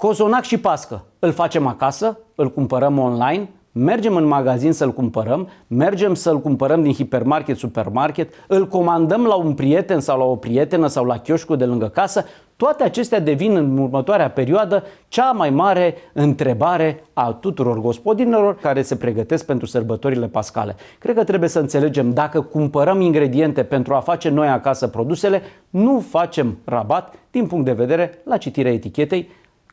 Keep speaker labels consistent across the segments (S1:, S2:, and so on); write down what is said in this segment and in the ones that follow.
S1: Cozonac și pască. Îl facem acasă, îl cumpărăm online, mergem în magazin să-l cumpărăm, mergem să-l cumpărăm din hipermarket, supermarket, îl comandăm la un prieten sau la o prietenă sau la chioșcul de lângă casă, toate acestea devin în următoarea perioadă cea mai mare întrebare a tuturor gospodinilor care se pregătesc pentru sărbătorile pascale. Cred că trebuie să înțelegem dacă cumpărăm ingrediente pentru a face noi acasă produsele, nu facem rabat din punct de vedere la citirea etichetei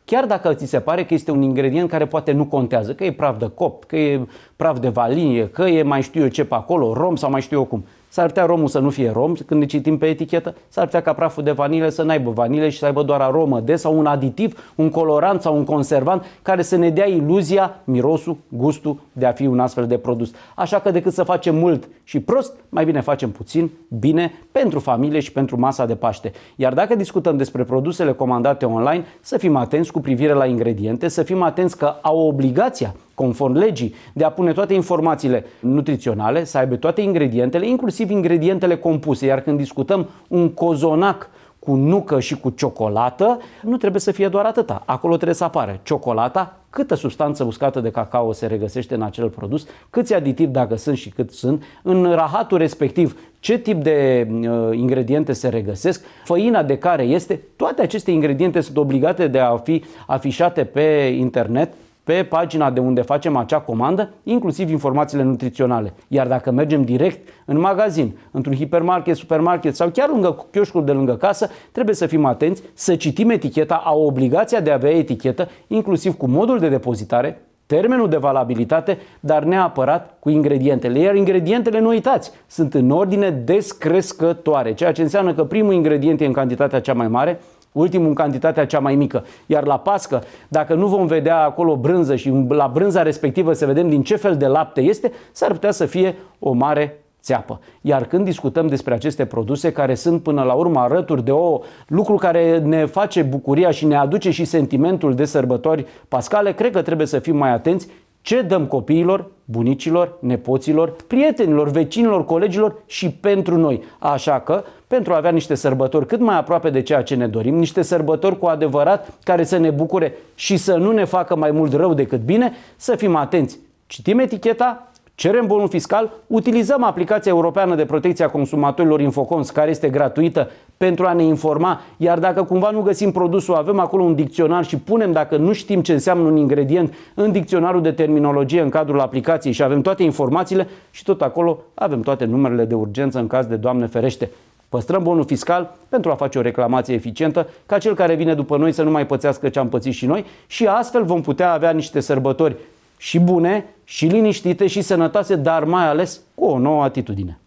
S1: chiar dacă ți se pare că este un ingredient care poate nu contează, că e praf de copt, că e praf de valinie, că e mai știu eu ce pe acolo, rom sau mai știu eu cum. S-ar putea romul să nu fie rom când ne citim pe etichetă, s-ar putea ca praful de vanile să n-aibă vanile și să aibă doar aromă de sau un aditiv, un colorant sau un conservant care să ne dea iluzia, mirosul, gustul de a fi un astfel de produs. Așa că decât să facem mult și prost, mai bine facem puțin, bine, pentru familie și pentru masa de Paște. Iar dacă discutăm despre produsele comandate online, să fim atenți cu privire la ingrediente, să fim atenți că au obligația conform legii, de a pune toate informațiile nutriționale, să aibă toate ingredientele, inclusiv ingredientele compuse. Iar când discutăm un cozonac cu nucă și cu ciocolată, nu trebuie să fie doar atâta. Acolo trebuie să apară ciocolata, câtă substanță uscată de cacao se regăsește în acel produs, câți aditivi dacă sunt și cât sunt, în rahatul respectiv ce tip de uh, ingrediente se regăsesc, făina de care este, toate aceste ingrediente sunt obligate de a fi afișate pe internet pe pagina de unde facem acea comandă, inclusiv informațiile nutriționale. Iar dacă mergem direct în magazin, într-un hipermarket, supermarket sau chiar lângă chioșcul de lângă casă, trebuie să fim atenți, să citim eticheta, au obligația de a avea etichetă, inclusiv cu modul de depozitare, termenul de valabilitate, dar neapărat cu ingredientele. Iar ingredientele, nu uitați, sunt în ordine descrescătoare, ceea ce înseamnă că primul ingredient e în cantitatea cea mai mare, ultimul în cantitatea cea mai mică. Iar la pască, dacă nu vom vedea acolo brânză și la brânza respectivă să vedem din ce fel de lapte este, s-ar putea să fie o mare țeapă. Iar când discutăm despre aceste produse care sunt până la urmă arături de o lucru care ne face bucuria și ne aduce și sentimentul de sărbători pascale, cred că trebuie să fim mai atenți ce dăm copiilor, bunicilor, nepoților, prietenilor, vecinilor, colegilor și pentru noi. Așa că pentru a avea niște sărbători cât mai aproape de ceea ce ne dorim, niște sărbători cu adevărat care să ne bucure și să nu ne facă mai mult rău decât bine, să fim atenți. Citim eticheta, cerem bonul fiscal, utilizăm aplicația europeană de protecție a consumatorilor Infocons, care este gratuită, pentru a ne informa, iar dacă cumva nu găsim produsul, avem acolo un dicționar și punem, dacă nu știm ce înseamnă un ingredient, în dicționarul de terminologie în cadrul aplicației și avem toate informațiile și tot acolo avem toate numerele de urgență în caz de Doamne ferește. Păstrăm bonul fiscal pentru a face o reclamație eficientă, ca cel care vine după noi să nu mai pățească ce am pățit și noi și astfel vom putea avea niște sărbători și bune, și liniștite, și sănătoase, dar mai ales cu o nouă atitudine.